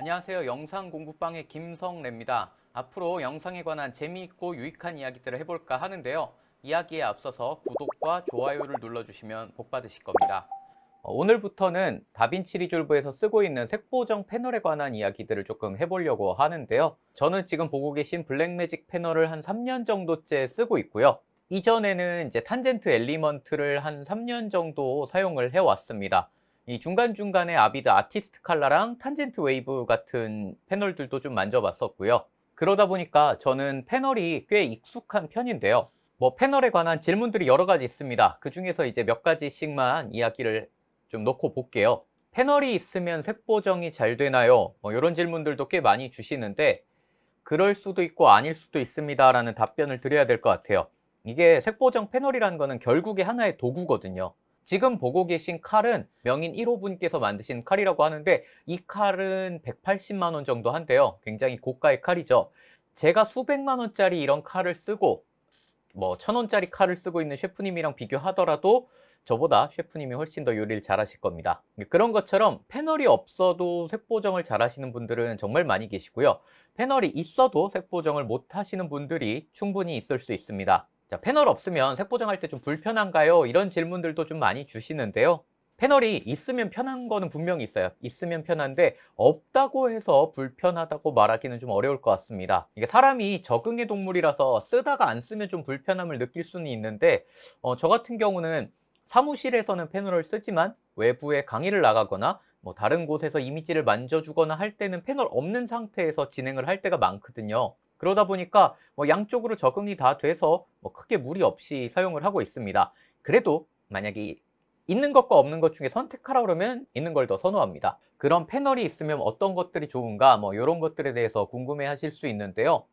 안녕하세요. 영상 공부방의 김성래입니다. 앞으로 영상에 관한 재미있고 유익한 이야기들을 해볼까 하는데요. 이야기에 앞서서 구독과 좋아요를 눌러주시면 복 받으실 겁니다. 어, 오늘부터는 다빈치 리졸브에서 쓰고 있는 색보정 패널에 관한 이야기들을 조금 해보려고 하는데요. 저는 지금 보고 계신 블랙매직 패널을 한 3년 정도째 쓰고 있고요. 이전에는 이제 탄젠트 엘리먼트를 한 3년 정도 사용을 해왔습니다. 이 중간중간에 아비드 아티스트 칼라랑 탄젠트 웨이브 같은 패널들도 좀 만져봤었고요. 그러다 보니까 저는 패널이 꽤 익숙한 편인데요. 뭐 패널에 관한 질문들이 여러 가지 있습니다. 그 중에서 이제 몇 가지씩만 이야기를 좀놓고 볼게요. 패널이 있으면 색보정이 잘 되나요? 뭐 이런 질문들도 꽤 많이 주시는데 그럴 수도 있고 아닐 수도 있습니다 라는 답변을 드려야 될 것 같아요. 이게 색보정 패널이라는 거는 결국에 하나의 도구거든요. 지금 보고 계신 칼은 명인 1호분께서 만드신 칼이라고 하는데 이 칼은 180만 원 정도 한대요. 굉장히 고가의 칼이죠. 제가 수백만 원짜리 이런 칼을 쓰고 뭐천 원짜리 칼을 쓰고 있는 셰프님이랑 비교하더라도 저보다 셰프님이 훨씬 더 요리를 잘하실 겁니다. 그런 것처럼 패널이 없어도 색보정을 잘하시는 분들은 정말 많이 계시고요. 패널이 있어도 색보정을 못하시는 분들이 충분히 있을 수 있습니다. 자, 패널 없으면 색 보정할 때 좀 불편한가요? 이런 질문들도 좀 많이 주시는데요. 패널이 있으면 편한 거는 분명히 있어요. 있으면 편한데 없다고 해서 불편하다고 말하기는 좀 어려울 것 같습니다. 이게 사람이 적응의 동물이라서 쓰다가 안 쓰면 좀 불편함을 느낄 수는 있는데 어, 저 같은 경우는 사무실에서는 패널을 쓰지만 외부에 강의를 나가거나 뭐 다른 곳에서 이미지를 만져주거나 할 때는 패널 없는 상태에서 진행을 할 때가 많거든요. 그러다 보니까 뭐 양쪽으로 적응이 다 돼서 뭐 크게 무리 없이 사용을 하고 있습니다. 그래도 만약에 있는 것과 없는 것 중에 선택하라 그러면 있는 걸 더 선호합니다. 그런 패널이 있으면 어떤 것들이 좋은가 뭐 이런 것들에 대해서 궁금해 하실 수 있는데요.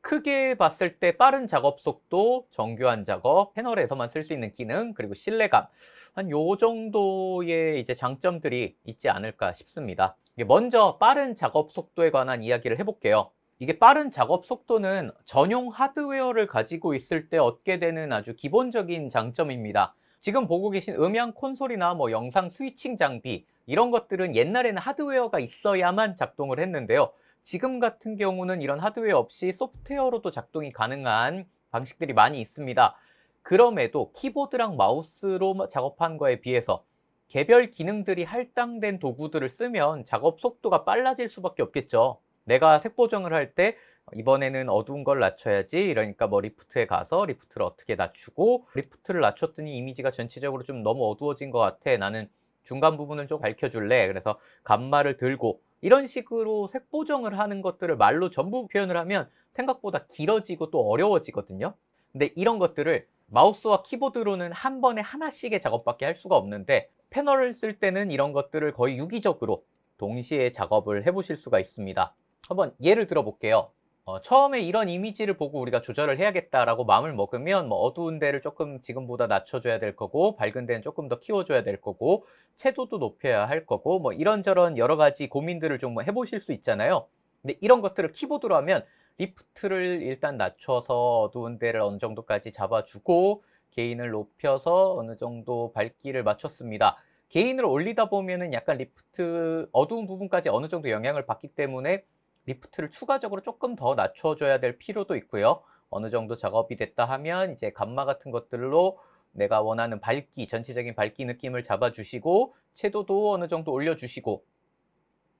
크게 봤을 때 빠른 작업 속도, 정교한 작업, 패널에서만 쓸 수 있는 기능, 그리고 신뢰감 한 요 정도의 이제 장점들이 있지 않을까 싶습니다. 먼저 빠른 작업 속도에 관한 이야기를 해볼게요. 이게 빠른 작업 속도는 전용 하드웨어를 가지고 있을 때 얻게 되는 아주 기본적인 장점입니다. 지금 보고 계신 음향 콘솔이나 뭐 영상 스위칭 장비 이런 것들은 옛날에는 하드웨어가 있어야만 작동을 했는데요. 지금 같은 경우는 이런 하드웨어 없이 소프트웨어로도 작동이 가능한 방식들이 많이 있습니다. 그럼에도 키보드랑 마우스로 뭐 작업한 거에 비해서 개별 기능들이 할당된 도구들을 쓰면 작업 속도가 빨라질 수밖에 없겠죠. 내가 색 보정을 할 때 이번에는 어두운 걸 낮춰야지 이러니까 뭐 리프트에 가서 리프트를 어떻게 낮추고 리프트를 낮췄더니 이미지가 전체적으로 좀 너무 어두워진 것 같아 나는 중간 부분을 좀 밝혀줄래 그래서 감마를 들고 이런 식으로 색 보정을 하는 것들을 말로 전부 표현을 하면 생각보다 길어지고 또 어려워지거든요 근데 이런 것들을 마우스와 키보드로는 한 번에 하나씩의 작업밖에 할 수가 없는데 패널을 쓸 때는 이런 것들을 거의 유기적으로 동시에 작업을 해보실 수가 있습니다. 한번 예를 들어볼게요. 어, 처음에 이런 이미지를 보고 우리가 조절을 해야겠다라고 마음을 먹으면 뭐 어두운 데를 조금 지금보다 낮춰줘야 될 거고 밝은 데는 조금 더 키워줘야 될 거고 채도도 높여야 할 거고 뭐 이런저런 여러 가지 고민들을 좀 해보실 수 있잖아요. 근데 이런 것들을 키보드로 하면 리프트를 일단 낮춰서 어두운 데를 어느 정도까지 잡아주고 게인을 높여서 어느 정도 밝기를 맞췄습니다. 게인을 올리다 보면은 약간 리프트 어두운 부분까지 어느 정도 영향을 받기 때문에 리프트를 추가적으로 조금 더 낮춰줘야 될 필요도 있고요. 어느 정도 작업이 됐다 하면 이제 감마 같은 것들로 내가 원하는 밝기, 전체적인 밝기 느낌을 잡아주시고 채도도 어느 정도 올려주시고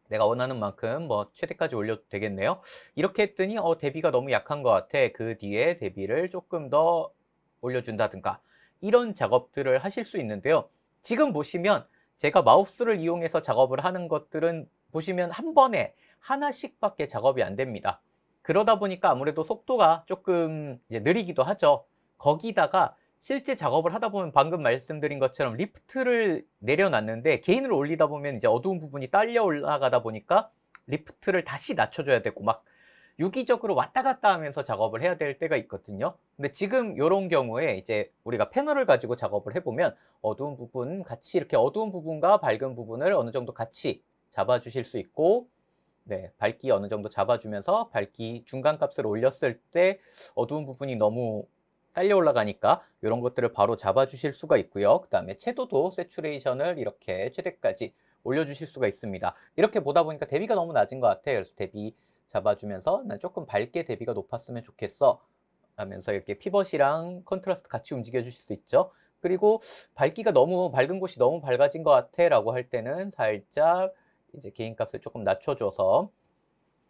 내가 원하는 만큼 뭐 최대까지 올려도 되겠네요. 이렇게 했더니 어 대비가 너무 약한 것 같아. 그 뒤에 대비를 조금 더 올려준다든가 이런 작업들을 하실 수 있는데요. 지금 보시면 제가 마우스를 이용해서 작업을 하는 것들은 보시면 한 번에 하나씩밖에 작업이 안 됩니다. 그러다 보니까 아무래도 속도가 조금 느리기도 하죠. 거기다가 실제 작업을 하다 보면 방금 말씀드린 것처럼 리프트를 내려놨는데 개인을 올리다 보면 이제 어두운 부분이 딸려 올라가다 보니까 리프트를 다시 낮춰줘야 되고 막 유기적으로 왔다 갔다 하면서 작업을 해야 될 때가 있거든요. 근데 지금 이런 경우에 이제 우리가 패널을 가지고 작업을 해보면 어두운 부분 같이 이렇게 어두운 부분과 밝은 부분을 어느 정도 같이 잡아주실 수 있고 네, 밝기 어느 정도 잡아주면서 밝기 중간값을 올렸을 때 어두운 부분이 너무 딸려 올라가니까 이런 것들을 바로 잡아주실 수가 있고요. 그 다음에 채도도 세츄레이션을 이렇게 최대까지 올려주실 수가 있습니다. 이렇게 보다 보니까 대비가 너무 낮은 것 같아요. 그래서 대비 잡아주면서 난 조금 밝게 대비가 높았으면 좋겠어 하면서 이렇게 피벗이랑 컨트라스트 같이 움직여 주실 수 있죠. 그리고 밝기가 너무 밝은 곳이 너무 밝아진 것 같아 라고 할 때는 살짝 이제 개인값을 조금 낮춰줘서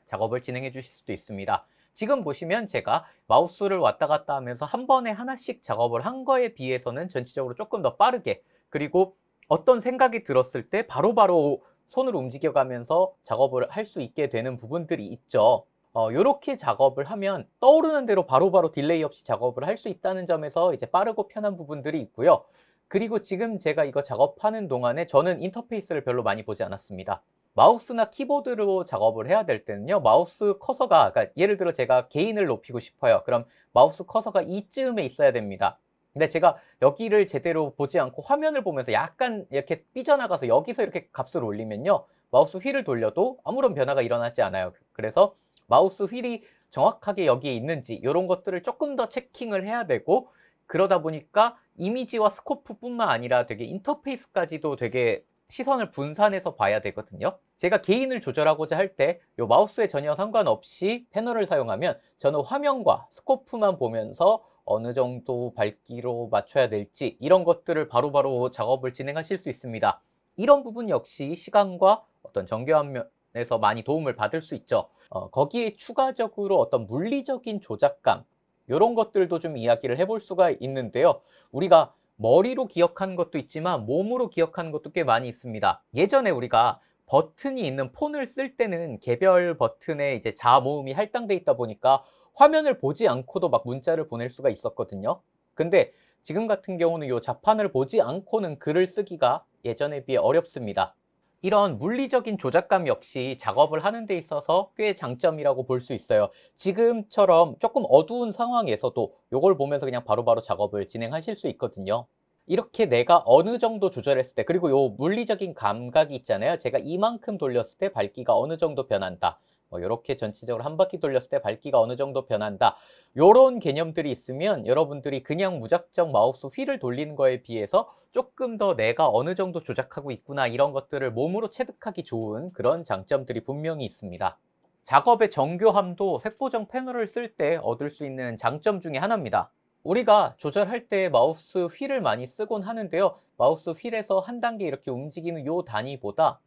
작업을 진행해 주실 수도 있습니다. 지금 보시면 제가 마우스를 왔다 갔다 하면서 한 번에 하나씩 작업을 한 거에 비해서는 전체적으로 조금 더 빠르게 그리고 어떤 생각이 들었을 때 바로바로 바로 손을 움직여가면서 작업을 할 수 있게 되는 부분들이 있죠. 이렇게 어, 작업을 하면 떠오르는 대로 바로바로 바로 딜레이 없이 작업을 할 수 있다는 점에서 이제 빠르고 편한 부분들이 있고요. 그리고 지금 제가 이거 작업하는 동안에 저는 인터페이스를 별로 많이 보지 않았습니다. 마우스나 키보드로 작업을 해야 될 때는요 마우스 커서가 그러니까 예를 들어 제가 개인을 높이고 싶어요 그럼 마우스 커서가 이쯤에 있어야 됩니다 근데 제가 여기를 제대로 보지 않고 화면을 보면서 약간 이렇게 삐져나가서 여기서 이렇게 값을 올리면요 마우스 휠을 돌려도 아무런 변화가 일어나지 않아요 그래서 마우스 휠이 정확하게 여기에 있는지 이런 것들을 조금 더 체킹을 해야 되고 그러다 보니까 이미지와 스코프뿐만 아니라 되게 인터페이스까지도 되게 시선을 분산해서 봐야 되거든요. 제가 개인을 조절하고자 할 때 이 마우스에 전혀 상관없이 패널을 사용하면 저는 화면과 스코프만 보면서 어느 정도 밝기로 맞춰야 될지 이런 것들을 바로바로 바로 작업을 진행하실 수 있습니다. 이런 부분 역시 시간과 어떤 정교한 면에서 많이 도움을 받을 수 있죠. 어, 거기에 추가적으로 어떤 물리적인 조작감 이런 것들도 좀 이야기를 해볼 수가 있는데요. 우리가 머리로 기억하는 것도 있지만 몸으로 기억하는 것도 꽤 많이 있습니다. 예전에 우리가 버튼이 있는 폰을 쓸 때는 개별 버튼에 이제 자아 모음이 할당돼 있다 보니까 화면을 보지 않고도 막 문자를 보낼 수가 있었거든요. 근데 지금 같은 경우는 이 자판을 보지 않고는 글을 쓰기가 예전에 비해 어렵습니다. 이런 물리적인 조작감 역시 작업을 하는 데 있어서 꽤 장점이라고 볼 수 있어요. 지금처럼 조금 어두운 상황에서도 이걸 보면서 그냥 바로바로 바로 작업을 진행하실 수 있거든요. 이렇게 내가 어느 정도 조절했을 때 그리고 요 물리적인 감각이 있잖아요. 제가 이만큼 돌렸을 때 밝기가 어느 정도 변한다. 뭐 이렇게 전체적으로 한 바퀴 돌렸을 때 밝기가 어느 정도 변한다 이런 개념들이 있으면 여러분들이 그냥 무작정 마우스 휠을 돌리는 거에 비해서 조금 더 내가 어느 정도 조작하고 있구나 이런 것들을 몸으로 체득하기 좋은 그런 장점들이 분명히 있습니다. 작업의 정교함도 색보정 패널을 쓸 때 얻을 수 있는 장점 중에 하나입니다. 우리가 조절할 때 마우스 휠을 많이 쓰곤 하는데요. 마우스 휠에서 한 단계 이렇게 움직이는 요 단위보다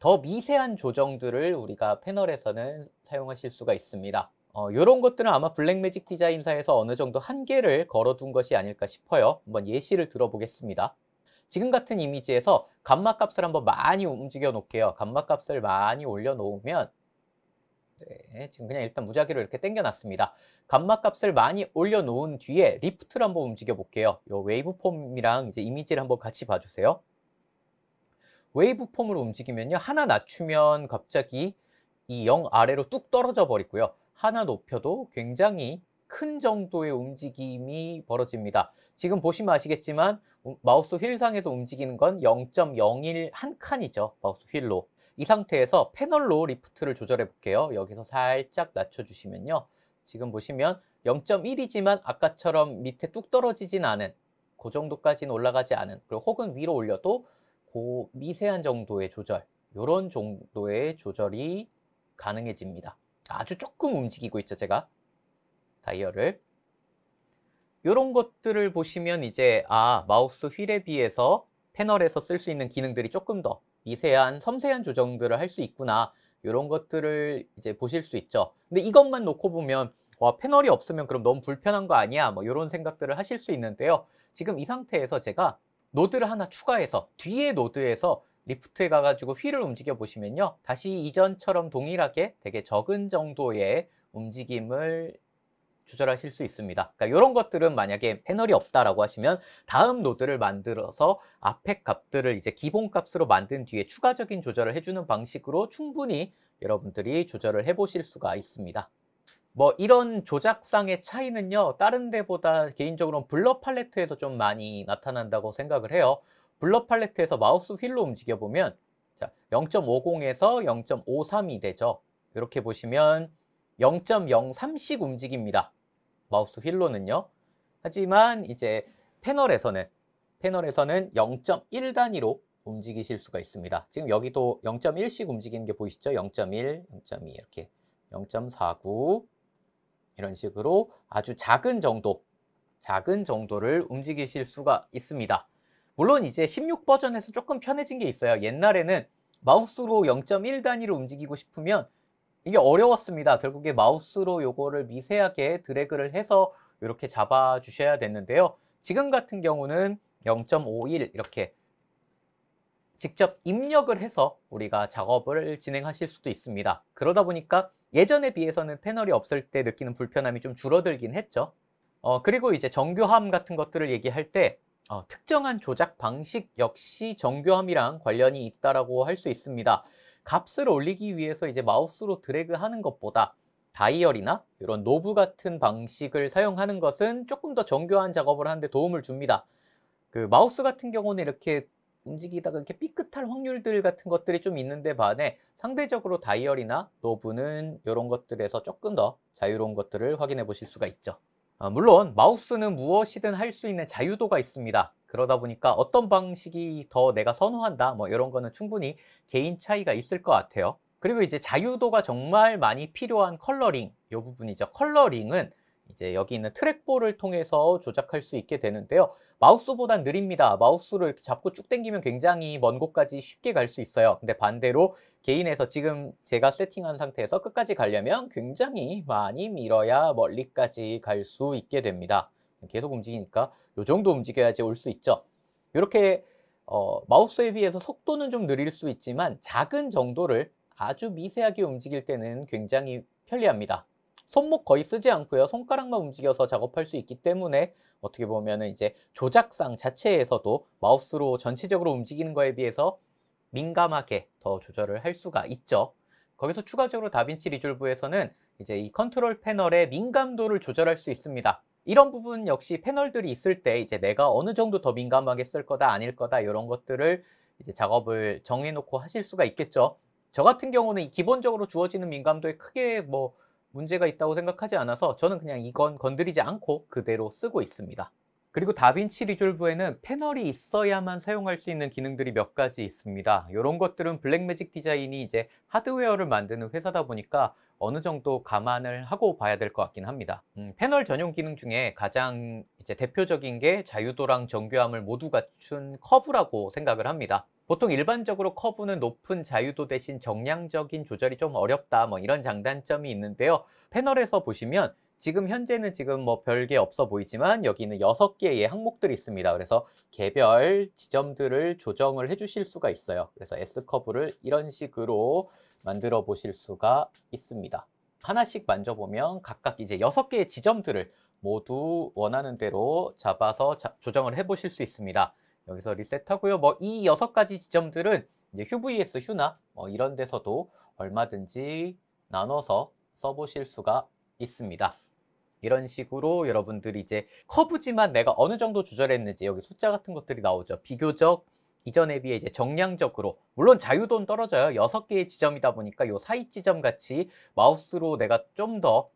더 미세한 조정들을 우리가 패널에서는 사용하실 수가 있습니다. 어, 이런 것들은 아마 블랙매직 디자인사에서 어느 정도 한계를 걸어둔 것이 아닐까 싶어요. 한번 예시를 들어보겠습니다. 지금 같은 이미지에서 감마값을 한번 많이 움직여 놓을게요. 감마값을 많이 올려놓으면 네, 지금 그냥 일단 무작위로 이렇게 땡겨놨습니다. 감마값을 많이 올려놓은 뒤에 리프트를 한번 움직여 볼게요. 이 웨이브 폼이랑 이제 이미지를 한번 같이 봐주세요. 웨이브 폼을 움직이면요. 하나 낮추면 갑자기 이0 아래로 뚝 떨어져 버리고요. 하나 높여도 굉장히 큰 정도의 움직임이 벌어집니다. 지금 보시면 아시겠지만 마우스 휠상에서 움직이는 건 0.01 한 칸이죠. 마우스 휠로. 이 상태에서 패널로 리프트를 조절해 볼게요. 여기서 살짝 낮춰주시면요. 지금 보시면 0.1이지만 아까처럼 밑에 뚝 떨어지진 않은 그 정도까지는 올라가지 않은 그리고 혹은 위로 올려도 그 미세한 정도의 조절 이런 정도의 조절이 가능해집니다. 아주 조금 움직이고 있죠 제가 다이얼을 요런 것들을 보시면 이제 아 마우스 휠에 비해서 패널에서 쓸 수 있는 기능들이 조금 더 미세한 섬세한 조정들을 할 수 있구나 요런 것들을 이제 보실 수 있죠 근데 이것만 놓고 보면 와 패널이 없으면 그럼 너무 불편한 거 아니야 뭐요런 생각들을 하실 수 있는데요 지금 이 상태에서 제가 노드를 하나 추가해서 뒤에 노드에서 리프트에 가가지고 휠을 움직여 보시면요. 다시 이전처럼 동일하게 되게 적은 정도의 움직임을 조절하실 수 있습니다. 그러니까 이런 것들은 만약에 패널이 없다라고 하시면 다음 노드를 만들어서 앞에 값들을 이제 기본 값으로 만든 뒤에 추가적인 조절을 해주는 방식으로 충분히 여러분들이 조절을 해보실 수가 있습니다. 뭐 이런 조작상의 차이는요 다른 데보다 개인적으로 블러 팔레트에서 좀 많이 나타난다고 생각을 해요 블러 팔레트에서 마우스 휠로 움직여보면 0.50에서 0.53이 되죠. 이렇게 보시면 0.03씩 움직입니다. 마우스 휠로는요. 하지만 이제 패널에서는 패널에서는 0.1 단위로 움직이실 수가 있습니다. 지금 여기도 0.1씩 움직이는 게 보이시죠? 0.1, 0.2 이렇게 0.49 이런 식으로 아주 작은 정도 작은 정도를 움직이실 수가 있습니다. 물론 이제 16버전에서 조금 편해진 게 있어요. 옛날에는 마우스로 0.1 단위로 움직이고 싶으면 이게 어려웠습니다. 결국에 마우스로 요거를 미세하게 드래그를 해서 이렇게 잡아 주셔야 됐는데요. 지금 같은 경우는 0.51 이렇게 직접 입력을 해서 우리가 작업을 진행하실 수도 있습니다. 그러다 보니까 예전에 비해서는 패널이 없을 때 느끼는 불편함이 좀 줄어들긴 했죠. 어, 그리고 이제 정교함 같은 것들을 얘기할 때 어, 특정한 조작 방식 역시 정교함이랑 관련이 있다라고 할 수 있습니다. 값을 올리기 위해서 이제 마우스로 드래그 하는 것보다 다이얼이나 이런 노브 같은 방식을 사용하는 것은 조금 더 정교한 작업을 하는데 도움을 줍니다. 그 마우스 같은 경우는 이렇게 움직이다가 이렇게 삐끗할 확률들 같은 것들이 좀 있는데 반해 상대적으로 다이얼이나 노브는 이런 것들에서 조금 더 자유로운 것들을 확인해 보실 수가 있죠. 아, 물론 마우스는 무엇이든 할 수 있는 자유도가 있습니다. 그러다 보니까 어떤 방식이 더 내가 선호한다 뭐 이런 거는 충분히 개인 차이가 있을 것 같아요. 그리고 이제 자유도가 정말 많이 필요한 컬러링 이 부분이죠. 컬러링은 이제 여기 있는 트랙볼을 통해서 조작할 수 있게 되는데요. 마우스보단 느립니다. 마우스를 이렇게 잡고 쭉 당기면 굉장히 먼 곳까지 쉽게 갈 수 있어요. 근데 반대로 개인에서 지금 제가 세팅한 상태에서 끝까지 가려면 굉장히 많이 밀어야 멀리까지 갈 수 있게 됩니다. 계속 움직이니까 이 정도 움직여야지 올 수 있죠. 이렇게 어, 마우스에 비해서 속도는 좀 느릴 수 있지만 작은 정도를 아주 미세하게 움직일 때는 굉장히 편리합니다. 손목 거의 쓰지 않고요. 손가락만 움직여서 작업할 수 있기 때문에 어떻게 보면 이제 조작상 자체에서도 마우스로 전체적으로 움직이는 거에 비해서 민감하게 더 조절을 할 수가 있죠. 거기서 추가적으로 다빈치 리졸브에서는 이제 이 컨트롤 패널의 민감도를 조절할 수 있습니다. 이런 부분 역시 패널들이 있을 때 이제 내가 어느 정도 더 민감하게 쓸 거다 아닐 거다 이런 것들을 이제 작업을 정해놓고 하실 수가 있겠죠. 저 같은 경우는 기본적으로 주어지는 민감도에 크게 뭐 문제가 있다고 생각하지 않아서 저는 그냥 이건 건드리지 않고 그대로 쓰고 있습니다. 그리고 다빈치 리졸브에는 패널이 있어야만 사용할 수 있는 기능들이 몇 가지 있습니다. 이런 것들은 블랙매직 디자인이 이제 하드웨어를 만드는 회사다 보니까 어느 정도 감안을 하고 봐야 될 것 같긴 합니다. 음, 패널 전용 기능 중에 가장 이제 대표적인 게 자유도랑 정교함을 모두 갖춘 커브라고 생각을 합니다. 보통 일반적으로 커브는 높은 자유도 대신 정량적인 조절이 좀 어렵다 뭐 이런 장단점이 있는데요. 패널에서 보시면 지금 현재는 지금 뭐 별게 없어 보이지만 여기는 여섯 개의 항목들이 있습니다. 그래서 개별 지점들을 조정을 해 주실 수가 있어요. 그래서 S커브를 이런 식으로 만들어 보실 수가 있습니다. 하나씩 만져보면 각각 이제 여섯 개의 지점들을 모두 원하는 대로 잡아서 자, 조정을 해 보실 수 있습니다. 여기서 리셋하고요. 뭐 이 여섯 가지 지점들은 이제 h v e s 휴나 뭐 이런 데서도 얼마든지 나눠서 써보실 수가 있습니다. 이런 식으로 여러분들이 이제 커브지만 내가 어느 정도 조절했는지 여기 숫자 같은 것들이 나오죠. 비교적 이전에 비해 이제 정량적으로 물론 자유도는 떨어져요. 6 개의 지점이다 보니까 이 사이 지점 같이 마우스로 내가 좀 더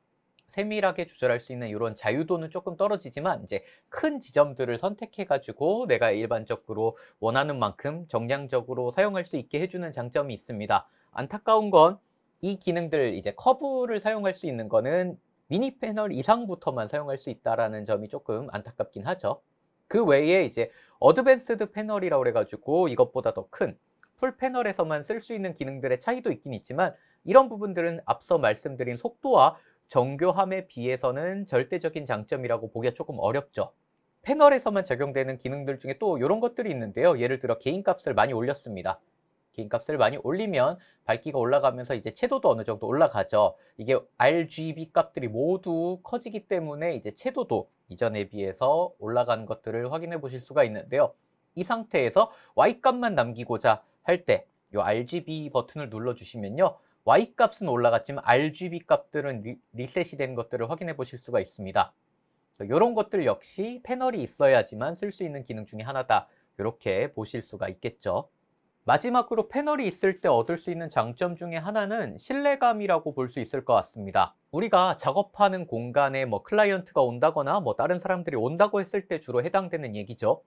세밀하게 조절할 수 있는 이런 자유도는 조금 떨어지지만 이제 큰 지점들을 선택해 가지고 내가 일반적으로 원하는 만큼 정량적으로 사용할 수 있게 해주는 장점이 있습니다. 안타까운 건 이 기능들 이제 커브를 사용할 수 있는 거는 미니 패널 이상부터만 사용할 수 있다라는 점이 조금 안타깝긴 하죠. 그 외에 이제 어드밴스드 패널이라고 해래가지고 이것보다 더 큰 풀 패널에서만 쓸 수 있는 기능들의 차이도 있긴 있지만 이런 부분들은 앞서 말씀드린 속도와 정교함에 비해서는 절대적인 장점이라고 보기가 조금 어렵죠. 패널에서만 적용되는 기능들 중에 또 이런 것들이 있는데요. 예를 들어 개인값을 많이 올렸습니다. 기인값을 많이 올리면 밝기가 올라가면서 이제 채도도 어느 정도 올라가죠. 이게 RGB 값들이 모두 커지기 때문에 이제 채도도 이전에 비해서 올라간 것들을 확인해 보실 수가 있는데요. 이 상태에서 Y값만 남기고자 할 때 이 RGB 버튼을 눌러주시면요. Y값은 올라갔지만 RGB 값들은 리, 리셋이 된 것들을 확인해 보실 수가 있습니다. 이런 것들 역시 패널이 있어야지만 쓸 수 있는 기능 중에 하나다. 이렇게 보실 수가 있겠죠. 마지막으로 패널이 있을 때 얻을 수 있는 장점 중에 하나는 신뢰감이라고 볼 수 있을 것 같습니다. 우리가 작업하는 공간에 뭐 클라이언트가 온다거나 뭐 다른 사람들이 온다고 했을 때 주로 해당되는 얘기죠.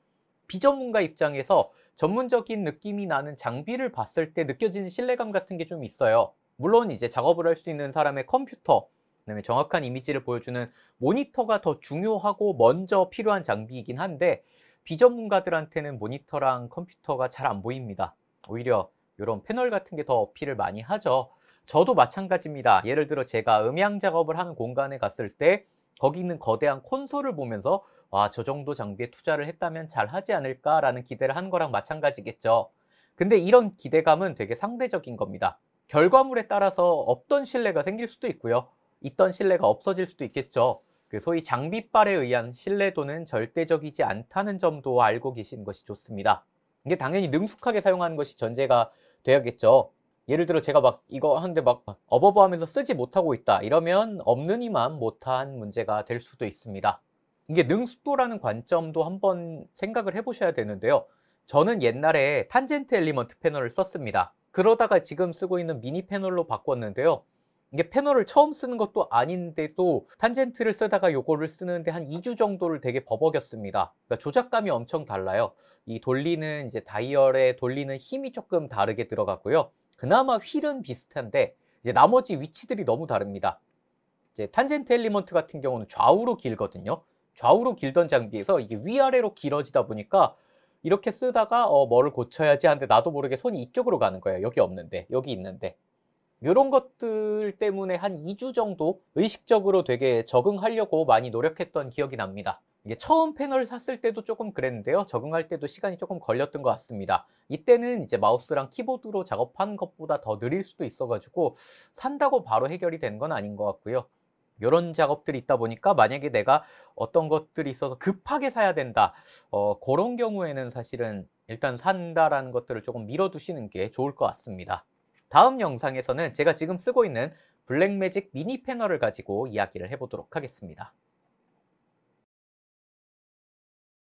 비전문가 입장에서 전문적인 느낌이 나는 장비를 봤을 때 느껴지는 신뢰감 같은 게 좀 있어요. 물론 이제 작업을 할 수 있는 사람의 컴퓨터, 그다음에 정확한 이미지를 보여주는 모니터가 더 중요하고 먼저 필요한 장비이긴 한데 비전문가들한테는 모니터랑 컴퓨터가 잘 안 보입니다. 오히려 이런 패널 같은 게 더 어필을 많이 하죠. 저도 마찬가지입니다. 예를 들어 제가 음향 작업을 하는 공간에 갔을 때 거기 있는 거대한 콘솔을 보면서 와, 저 정도 장비에 투자를 했다면 잘 하지 않을까라는 기대를 한 거랑 마찬가지겠죠. 근데 이런 기대감은 되게 상대적인 겁니다. 결과물에 따라서 없던 신뢰가 생길 수도 있고요. 있던 신뢰가 없어질 수도 있겠죠. 그 소위 장비빨에 의한 신뢰도는 절대적이지 않다는 점도 알고 계신 것이 좋습니다. 이게 당연히 능숙하게 사용하는 것이 전제가 되어야겠죠 예를 들어 제가 막 이거 하는데 막 어버버하면서 쓰지 못하고 있다 이러면 없는 이만 못한 문제가 될 수도 있습니다. 이게 능숙도라는 관점도 한번 생각을 해보셔야 되는데요. 저는 옛날에 탄젠트 엘리먼트 패널을 썼습니다. 그러다가 지금 쓰고 있는 미니 패널로 바꿨는데요. 이게 패널을 처음 쓰는 것도 아닌데도 탄젠트를 쓰다가 요거를 쓰는데 한 2주 정도를 되게 버벅였습니다. 그러니까 조작감이 엄청 달라요. 이 돌리는 이제 다이얼에 돌리는 힘이 조금 다르게 들어갔고요. 그나마 휠은 비슷한데 이제 나머지 위치들이 너무 다릅니다. 이제 탄젠트 엘리먼트 같은 경우는 좌우로 길거든요. 좌우로 길던 장비에서 이게 위아래로 길어지다 보니까 이렇게 쓰다가 어, 뭐를 고쳐야지 하는데 나도 모르게 손이 이쪽으로 가는 거예요. 여기 없는데, 여기 있는데. 이런 것들 때문에 한 2주 정도 의식적으로 되게 적응하려고 많이 노력했던 기억이 납니다. 이게 처음 패널 샀을 때도 조금 그랬는데요. 적응할 때도 시간이 조금 걸렸던 것 같습니다. 이때는 이제 마우스랑 키보드로 작업한 것보다 더 느릴 수도 있어가지고 산다고 바로 해결이 되는 건 아닌 것 같고요. 이런 작업들이 있다 보니까 만약에 내가 어떤 것들이 있어서 급하게 사야 된다 어, 그런 경우에는 사실은 일단 산다라는 것들을 조금 밀어두시는 게 좋을 것 같습니다. 다음 영상에서는 제가 지금 쓰고 있는 블랙매직 미니 패널을 가지고 이야기를 해보도록 하겠습니다.